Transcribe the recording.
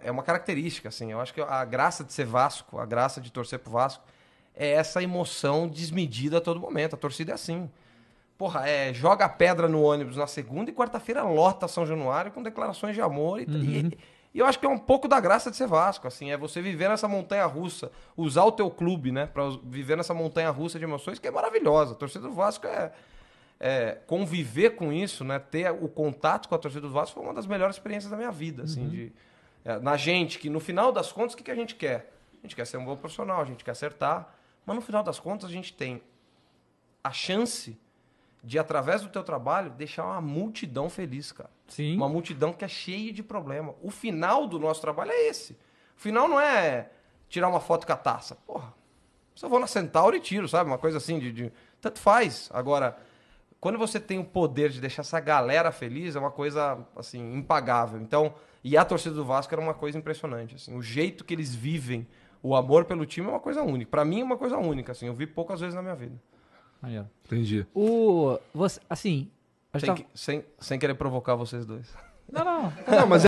é uma característica, assim. Eu acho que a graça de ser Vasco, a graça de torcer pro Vasco, é essa emoção desmedida a todo momento. A torcida é assim. Porra, é, joga pedra no ônibus na segunda e quarta-feira lota São Januário com declarações de amor e, uhum. e, e, eu acho que é um pouco da graça de ser Vasco, assim, é você viver nessa montanha russa, usar o teu clube, né, para viver nessa montanha russa de emoções que é maravilhosa. A torcida do Vasco é, é, conviver com isso, né, ter o contato com a torcida do Vasco foi uma das melhores experiências da minha vida, assim, uhum. de é, na gente, que no final das contas, o que, que a gente quer? A gente quer ser um bom profissional, a gente quer acertar, mas no final das contas a gente tem a chance de, através do teu trabalho, deixar uma multidão feliz, cara. Sim. Uma multidão que é cheia de problema. O final do nosso trabalho é esse. O final não é tirar uma foto com a taça. Porra, só vou na Centauri e tiro, sabe? Uma coisa assim de... de... Tanto faz. Agora quando você tem o poder de deixar essa galera feliz, é uma coisa, assim, impagável. Então, e a torcida do Vasco era uma coisa impressionante, assim. O jeito que eles vivem o amor pelo time é uma coisa única. Para mim é uma coisa única, assim. Eu vi poucas vezes na minha vida. Aí, ó. Entendi. O... Você, assim... Sem, que, sem, sem querer provocar vocês dois. Não, não. não, mas